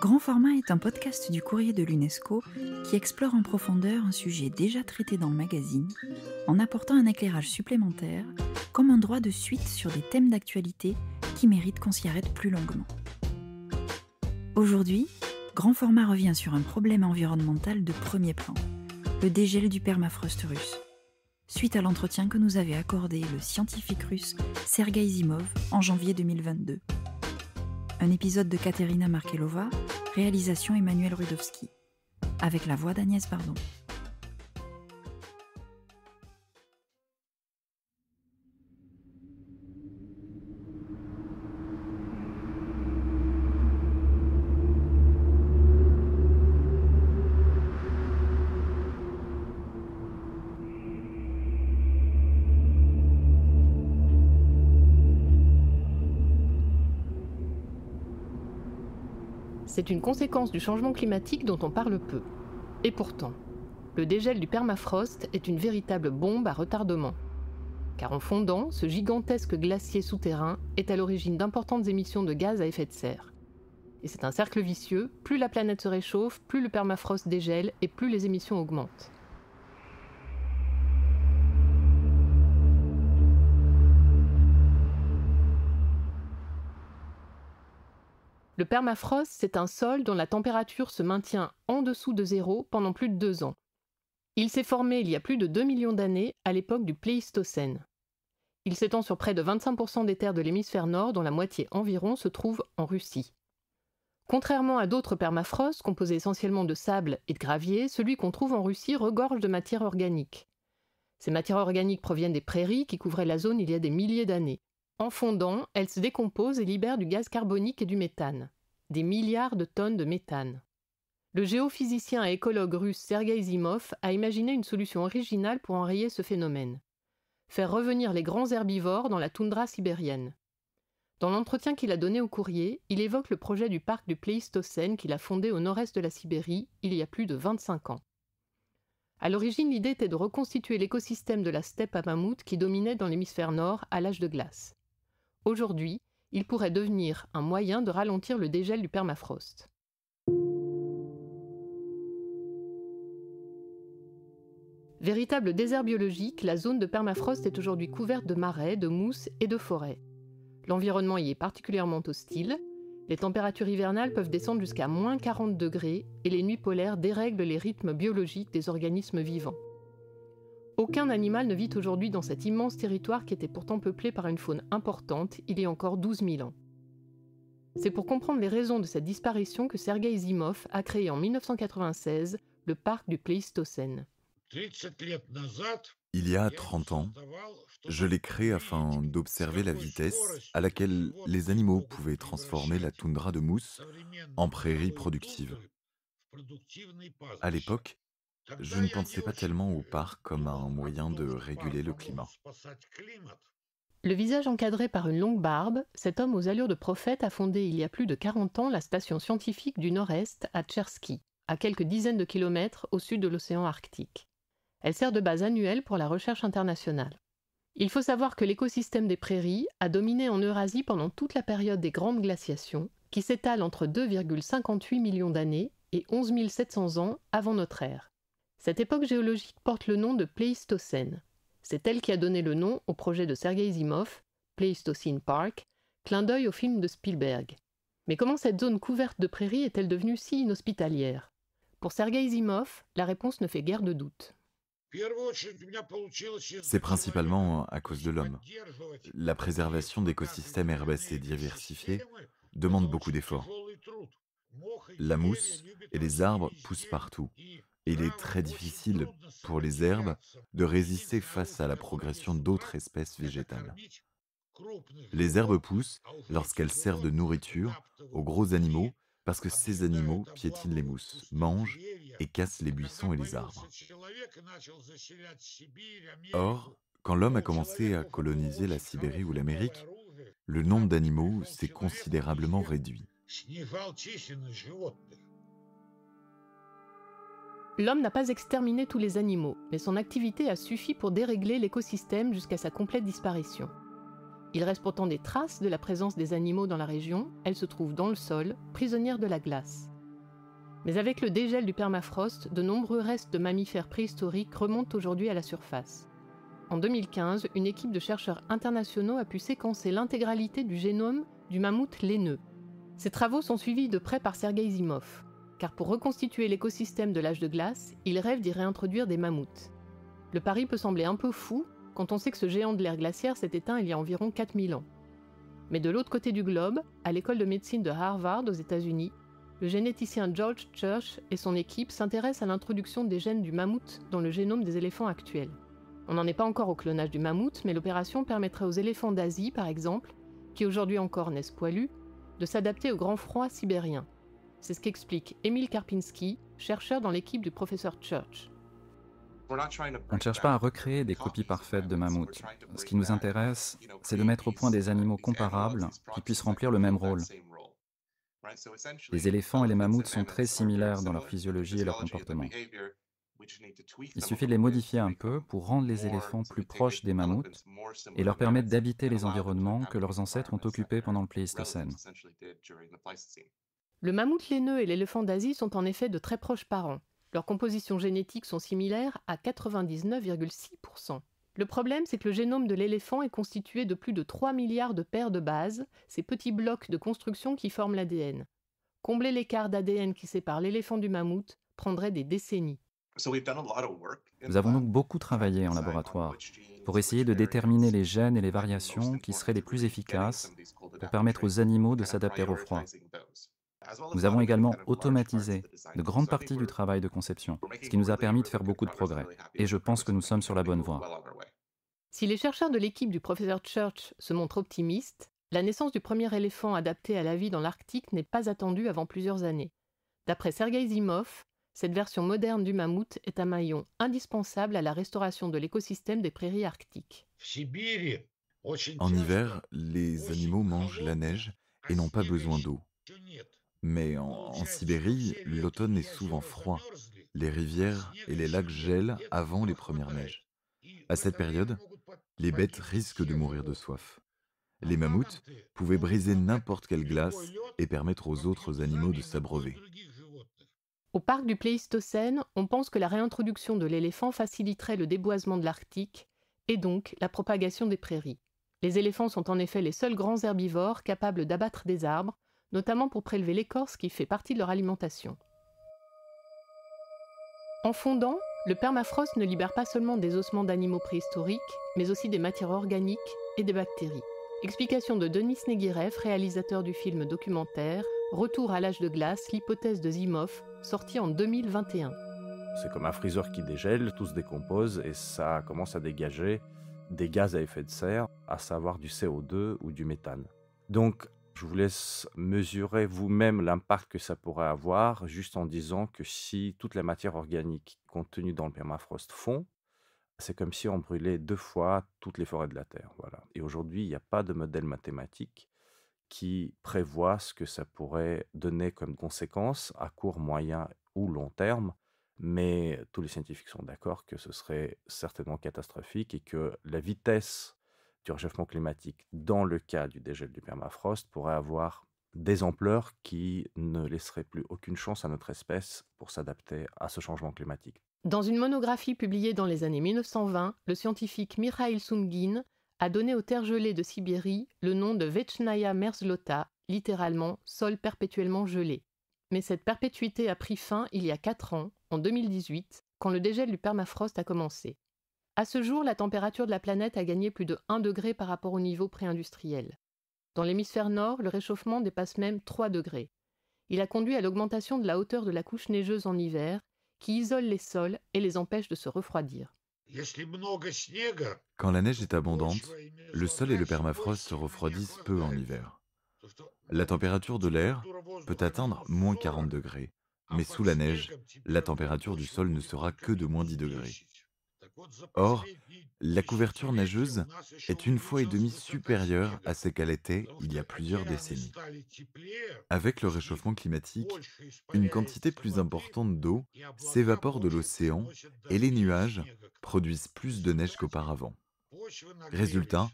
Grand Format est un podcast du courrier de l'UNESCO qui explore en profondeur un sujet déjà traité dans le magazine en apportant un éclairage supplémentaire comme un droit de suite sur des thèmes d'actualité qui méritent qu'on s'y arrête plus longuement. Aujourd'hui, Grand Format revient sur un problème environnemental de premier plan, le dégel du permafrost russe, suite à l'entretien que nous avait accordé le scientifique russe Sergei Zimov en janvier 2022 un épisode de Katerina Markelova, réalisation Emmanuel Rudowski, avec la voix d'Agnès Bardon. C'est une conséquence du changement climatique dont on parle peu. Et pourtant, le dégel du permafrost est une véritable bombe à retardement. Car en fondant, ce gigantesque glacier souterrain est à l'origine d'importantes émissions de gaz à effet de serre. Et c'est un cercle vicieux, plus la planète se réchauffe, plus le permafrost dégèle et plus les émissions augmentent. Le permafrost, c'est un sol dont la température se maintient en dessous de zéro pendant plus de deux ans. Il s'est formé il y a plus de deux millions d'années, à l'époque du Pléistocène. Il s'étend sur près de 25% des terres de l'hémisphère nord, dont la moitié environ se trouve en Russie. Contrairement à d'autres permafrosts, composés essentiellement de sable et de gravier, celui qu'on trouve en Russie regorge de matières organiques. Ces matières organiques proviennent des prairies qui couvraient la zone il y a des milliers d'années. En fondant, elle se décompose et libère du gaz carbonique et du méthane, des milliards de tonnes de méthane. Le géophysicien et écologue russe Sergei Zimov a imaginé une solution originale pour enrayer ce phénomène. Faire revenir les grands herbivores dans la toundra sibérienne. Dans l'entretien qu'il a donné au courrier, il évoque le projet du parc du Pléistocène qu'il a fondé au nord-est de la Sibérie il y a plus de 25 ans. À l'origine, l'idée était de reconstituer l'écosystème de la steppe à mammouth qui dominait dans l'hémisphère nord à l'âge de glace. Aujourd'hui, il pourrait devenir un moyen de ralentir le dégel du permafrost. Véritable désert biologique, la zone de permafrost est aujourd'hui couverte de marais, de mousses et de forêts. L'environnement y est particulièrement hostile. Les températures hivernales peuvent descendre jusqu'à moins 40 degrés et les nuits polaires dérèglent les rythmes biologiques des organismes vivants. Aucun animal ne vit aujourd'hui dans cet immense territoire qui était pourtant peuplé par une faune importante il y a encore 12 000 ans. C'est pour comprendre les raisons de cette disparition que Sergei Zimov a créé en 1996 le parc du Pléistocène. Il y a 30 ans, je l'ai créé afin d'observer la vitesse à laquelle les animaux pouvaient transformer la toundra de mousse en prairie productive. À l'époque, je ne pensais pas tellement au parc comme à un moyen de réguler le climat. Le visage encadré par une longue barbe, cet homme aux allures de prophète a fondé il y a plus de 40 ans la station scientifique du Nord-Est à Tchersky, à quelques dizaines de kilomètres au sud de l'océan Arctique. Elle sert de base annuelle pour la recherche internationale. Il faut savoir que l'écosystème des prairies a dominé en Eurasie pendant toute la période des grandes glaciations, qui s'étale entre 2,58 millions d'années et 11 700 ans avant notre ère. Cette époque géologique porte le nom de Pléistocène. C'est elle qui a donné le nom au projet de Sergei Zimov, Pléistocène Park, clin d'œil au film de Spielberg. Mais comment cette zone couverte de prairies est-elle devenue si inhospitalière Pour Sergei Zimov, la réponse ne fait guère de doute. C'est principalement à cause de l'homme. La préservation d'écosystèmes herbacés diversifiés demande beaucoup d'efforts. La mousse et les arbres poussent partout. Il est très difficile pour les herbes de résister face à la progression d'autres espèces végétales. Les herbes poussent lorsqu'elles servent de nourriture aux gros animaux parce que ces animaux piétinent les mousses, mangent et cassent les buissons et les arbres. Or, quand l'homme a commencé à coloniser la Sibérie ou l'Amérique, le nombre d'animaux s'est considérablement réduit. L'homme n'a pas exterminé tous les animaux, mais son activité a suffi pour dérégler l'écosystème jusqu'à sa complète disparition. Il reste pourtant des traces de la présence des animaux dans la région, elles se trouvent dans le sol, prisonnières de la glace. Mais avec le dégel du permafrost, de nombreux restes de mammifères préhistoriques remontent aujourd'hui à la surface. En 2015, une équipe de chercheurs internationaux a pu séquencer l'intégralité du génome du mammouth laineux. Ces travaux sont suivis de près par Sergei Zimov, car pour reconstituer l'écosystème de l'âge de glace, ils rêvent d'y réintroduire des mammouths. Le pari peut sembler un peu fou quand on sait que ce géant de l'ère glaciaire s'est éteint il y a environ 4000 ans. Mais de l'autre côté du globe, à l'école de médecine de Harvard aux États-Unis, le généticien George Church et son équipe s'intéressent à l'introduction des gènes du mammouth dans le génome des éléphants actuels. On n'en est pas encore au clonage du mammouth, mais l'opération permettrait aux éléphants d'Asie, par exemple, qui aujourd'hui encore naissent poilus, de s'adapter au grand froid sibérien. C'est ce qu'explique Émile Karpinski, chercheur dans l'équipe du professeur Church. On ne cherche pas à recréer des copies parfaites de mammouths. Ce qui nous intéresse, c'est de mettre au point des animaux comparables qui puissent remplir le même rôle. Les éléphants et les mammouths sont très similaires dans leur physiologie et leur comportement. Il suffit de les modifier un peu pour rendre les éléphants plus proches des mammouths et leur permettre d'habiter les environnements que leurs ancêtres ont occupés pendant le Pléistocène. Le mammouth laineux et l'éléphant d'Asie sont en effet de très proches parents. Leurs compositions génétiques sont similaires à 99,6%. Le problème, c'est que le génome de l'éléphant est constitué de plus de 3 milliards de paires de bases, ces petits blocs de construction qui forment l'ADN. Combler l'écart d'ADN qui sépare l'éléphant du mammouth prendrait des décennies. Nous avons donc beaucoup travaillé en laboratoire pour essayer de déterminer les gènes et les variations qui seraient les plus efficaces pour permettre aux animaux de s'adapter au froid. Nous avons également automatisé de grandes parties du travail de conception, ce qui nous a permis de faire beaucoup de progrès. Et je pense que nous sommes sur la bonne voie. Si les chercheurs de l'équipe du professeur Church se montrent optimistes, la naissance du premier éléphant adapté à la vie dans l'Arctique n'est pas attendue avant plusieurs années. D'après Sergei Zimov, cette version moderne du mammouth est un maillon indispensable à la restauration de l'écosystème des prairies arctiques. En hiver, les animaux mangent la neige et n'ont pas besoin d'eau. Mais en, Sibérie, l'automne est souvent froid. Les rivières et les lacs gèlent avant les premières neiges. À cette période, les bêtes risquent de mourir de soif. Les mammouths pouvaient briser n'importe quelle glace et permettre aux autres animaux de s'abreuver. Au parc du Pléistocène, on pense que la réintroduction de l'éléphant faciliterait le déboisement de l'Arctique et donc la propagation des prairies. Les éléphants sont en effet les seuls grands herbivores capables d'abattre des arbres notamment pour prélever l'écorce qui fait partie de leur alimentation. En fondant, le permafrost ne libère pas seulement des ossements d'animaux préhistoriques, mais aussi des matières organiques et des bactéries. Explication de Denis Neguirev, réalisateur du film documentaire Retour à l'âge de glace, l'hypothèse de Zimov, sorti en 2021. C'est comme un freezer qui dégèle, tout se décompose et ça commence à dégager des gaz à effet de serre, à savoir du CO2 ou du méthane. Donc je vous laisse mesurer vous-même l'impact que ça pourrait avoir, juste en disant que si toute la matière organique contenue dans le permafrost fond, c'est comme si on brûlait deux fois toutes les forêts de la Terre. Voilà. Et aujourd'hui, il n'y a pas de modèle mathématique qui prévoit ce que ça pourrait donner comme conséquence à court, moyen ou long terme. Mais tous les scientifiques sont d'accord que ce serait certainement catastrophique et que la vitesse du réchauffement climatique dans le cas du dégel du permafrost pourrait avoir des ampleurs qui ne laisseraient plus aucune chance à notre espèce pour s'adapter à ce changement climatique. Dans une monographie publiée dans les années 1920, le scientifique Mikhail Sungin a donné aux terres gelées de Sibérie le nom de Vechnaya Merzlota, littéralement sol perpétuellement gelé. Mais cette perpétuité a pris fin il y a 4 ans, en 2018, quand le dégel du permafrost a commencé. À ce jour, la température de la planète a gagné plus de 1 degré par rapport au niveau pré-industriel. Dans l'hémisphère nord, le réchauffement dépasse même 3 degrés. Il a conduit à l'augmentation de la hauteur de la couche neigeuse en hiver, qui isole les sols et les empêche de se refroidir. Quand la neige est abondante, le sol et le permafrost se refroidissent peu en hiver. La température de l'air peut atteindre moins 40 degrés, mais sous la neige, la température du sol ne sera que de moins 10 degrés. Or, la couverture neigeuse est une fois et demie supérieure à ce qu'elle était il y a plusieurs décennies. Avec le réchauffement climatique, une quantité plus importante d'eau s'évapore de l'océan et les nuages produisent plus de neige qu'auparavant. Résultat,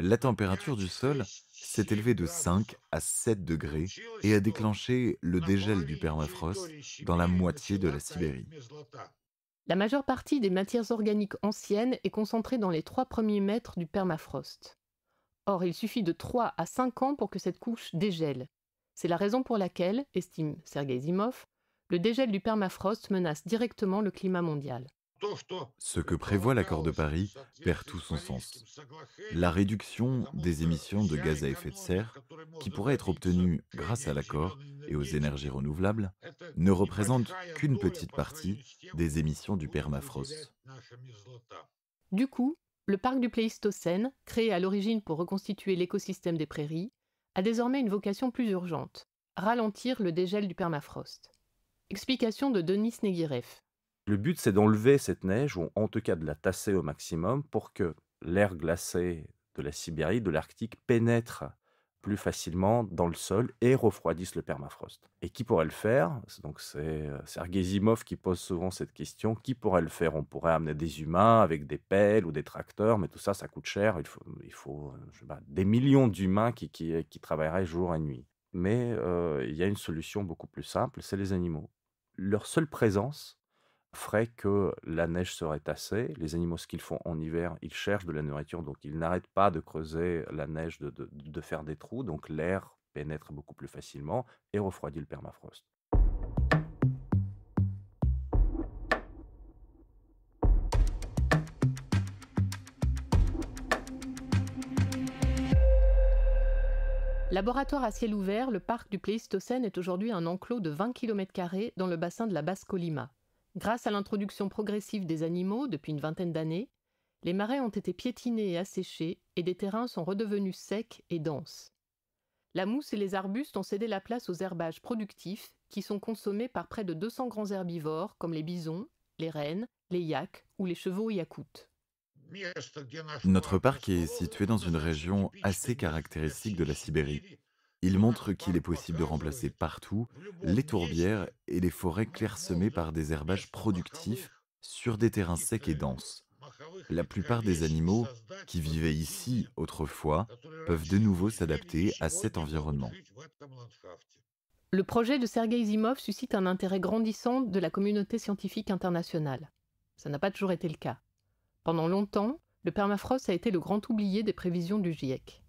la température du sol s'est élevée de 5 à 7 degrés et a déclenché le dégel du permafrost dans la moitié de la Sibérie. La majeure partie des matières organiques anciennes est concentrée dans les trois premiers mètres du permafrost. Or, il suffit de 3 à 5 ans pour que cette couche dégèle. C'est la raison pour laquelle, estime Sergei Zimov, le dégel du permafrost menace directement le climat mondial. Ce que prévoit l'accord de Paris perd tout son sens. La réduction des émissions de gaz à effet de serre, qui pourrait être obtenue grâce à l'accord et aux énergies renouvelables, ne représente qu'une petite partie des émissions du permafrost. Du coup, le parc du Pléistocène, créé à l'origine pour reconstituer l'écosystème des prairies, a désormais une vocation plus urgente, ralentir le dégel du permafrost. Explication de Denis Negireff. Le but, c'est d'enlever cette neige, ou en tout cas de la tasser au maximum, pour que l'air glacé de la Sibérie, de l'Arctique, pénètre plus facilement dans le sol et refroidissent le permafrost. Et qui pourrait le faire Donc c'est euh, Sergei Zimov qui pose souvent cette question. Qui pourrait le faire On pourrait amener des humains avec des pelles ou des tracteurs, mais tout ça, ça coûte cher. Il faut, euh, des millions d'humains euh, qui, travailleraient jour et nuit. Mais il y a une solution beaucoup plus simple, c'est les animaux. Leur seule présence ferait que la neige serait tassée. Les animaux, ce qu'ils font en hiver, ils cherchent de la nourriture, donc ils n'arrêtent pas de creuser la neige, de, faire des trous, donc l'air pénètre beaucoup plus facilement et refroidit le permafrost. Laboratoire à ciel ouvert, le parc du Pléistocène est aujourd'hui un enclos de 20 km dans le bassin de la Basse-Colima. Grâce à l'introduction progressive des animaux depuis une vingtaine d'années, les marais ont été piétinés et asséchés et des terrains sont redevenus secs et denses. La mousse et les arbustes ont cédé la place aux herbages productifs qui sont consommés par près de 200 grands herbivores comme les bisons, les rennes, les yaks ou les chevaux yakoutes. Notre parc est situé dans une région assez caractéristique de la Sibérie, il montre qu'il est possible de remplacer partout les tourbières et les forêts clairsemées par des herbages productifs sur des terrains secs et denses. La plupart des animaux qui vivaient ici autrefois peuvent de nouveau s'adapter à cet environnement. Le projet de Sergei Zimov suscite un intérêt grandissant de la communauté scientifique internationale. Ça n'a pas toujours été le cas. Pendant longtemps, le permafrost a été le grand oublié des prévisions du GIEC.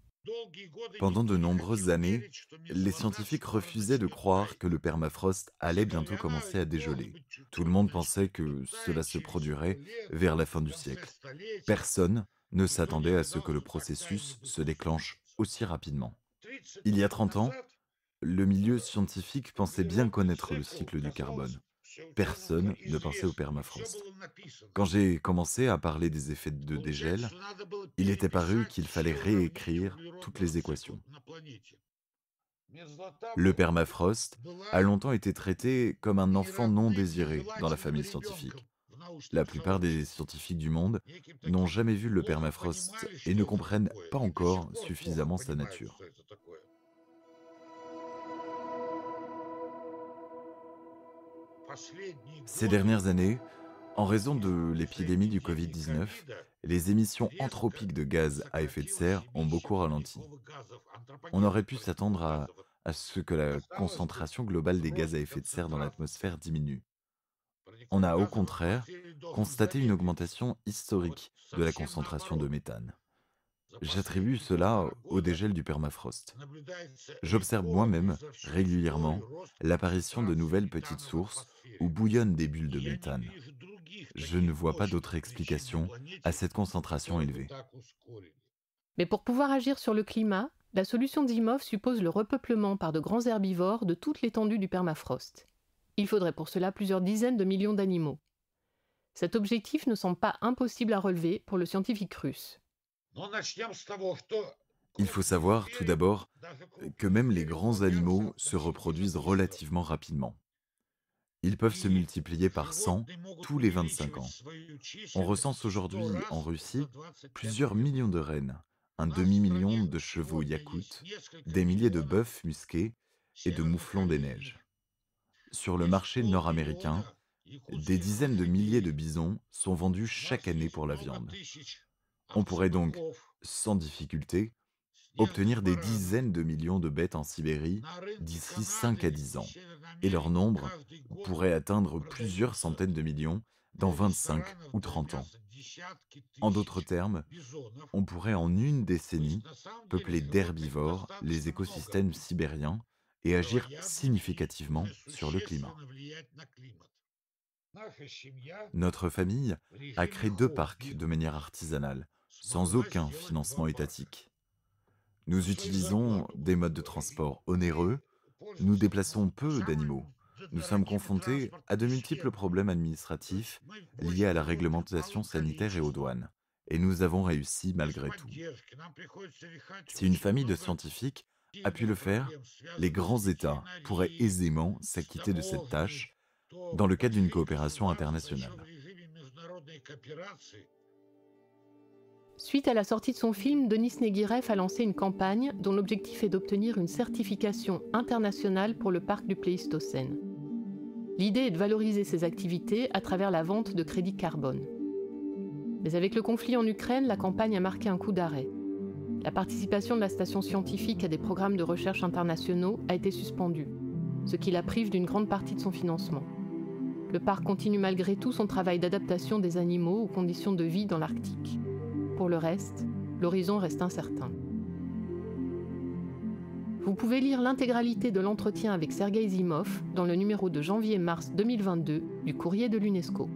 Pendant de nombreuses années, les scientifiques refusaient de croire que le permafrost allait bientôt commencer à dégeler. Tout le monde pensait que cela se produirait vers la fin du siècle. Personne ne s'attendait à ce que le processus se déclenche aussi rapidement. Il y a 30 ans, le milieu scientifique pensait bien connaître le cycle du carbone personne ne pensait au permafrost. Quand j'ai commencé à parler des effets de dégel, il était paru qu'il fallait réécrire toutes les équations. Le permafrost a longtemps été traité comme un enfant non désiré dans la famille scientifique. La plupart des scientifiques du monde n'ont jamais vu le permafrost et ne comprennent pas encore suffisamment sa nature. Ces dernières années, en raison de l'épidémie du Covid-19, les émissions anthropiques de gaz à effet de serre ont beaucoup ralenti. On aurait pu s'attendre à, à ce que la concentration globale des gaz à effet de serre dans l'atmosphère diminue. On a au contraire constaté une augmentation historique de la concentration de méthane. J'attribue cela au dégel du permafrost. J'observe moi-même régulièrement l'apparition de nouvelles petites sources où bouillonnent des bulles de méthane. Je ne vois pas d'autre explication à cette concentration élevée. Mais pour pouvoir agir sur le climat, la solution d'Imov suppose le repeuplement par de grands herbivores de toute l'étendue du permafrost. Il faudrait pour cela plusieurs dizaines de millions d'animaux. Cet objectif ne semble pas impossible à relever pour le scientifique russe. Il faut savoir, tout d'abord, que même les grands animaux se reproduisent relativement rapidement. Ils peuvent se multiplier par 100 tous les 25 ans. On recense aujourd'hui en Russie plusieurs millions de rennes, un demi-million de chevaux yakoutes, des milliers de bœufs musqués et de mouflons des neiges. Sur le marché nord-américain, des dizaines de milliers de bisons sont vendus chaque année pour la viande. On pourrait donc, sans difficulté, obtenir des hein, dizaines de millions de bêtes en Sibérie d'ici 5 à 10 ans, et leur nombre pourrait atteindre plusieurs centaines de millions dans 25 ou 30 ans. En d'autres termes, on pourrait en une décennie peupler d'herbivores les écosystèmes sibériens et agir significativement sur le climat. Notre famille a créé deux parcs de manière artisanale, sans aucun financement étatique. Nous utilisons des modes de transport onéreux, nous déplaçons peu d'animaux, nous sommes confrontés à de multiples problèmes administratifs liés à la réglementation sanitaire et aux douanes. Et nous avons réussi malgré tout. Si une famille de scientifiques a pu le faire, les grands États pourraient aisément s'acquitter de cette tâche dans le cadre d'une coopération internationale. Suite à la sortie de son film, Denis Negirev a lancé une campagne dont l'objectif est d'obtenir une certification internationale pour le parc du Pléistocène. L'idée est de valoriser ses activités à travers la vente de crédits carbone. Mais avec le conflit en Ukraine, la campagne a marqué un coup d'arrêt. La participation de la station scientifique à des programmes de recherche internationaux a été suspendue, ce qui la prive d'une grande partie de son financement. Le parc continue malgré tout son travail d'adaptation des animaux aux conditions de vie dans l'Arctique. Pour le reste, l'horizon reste incertain. Vous pouvez lire l'intégralité de l'entretien avec Sergei Zimov dans le numéro de janvier-mars 2022 du Courrier de l'UNESCO.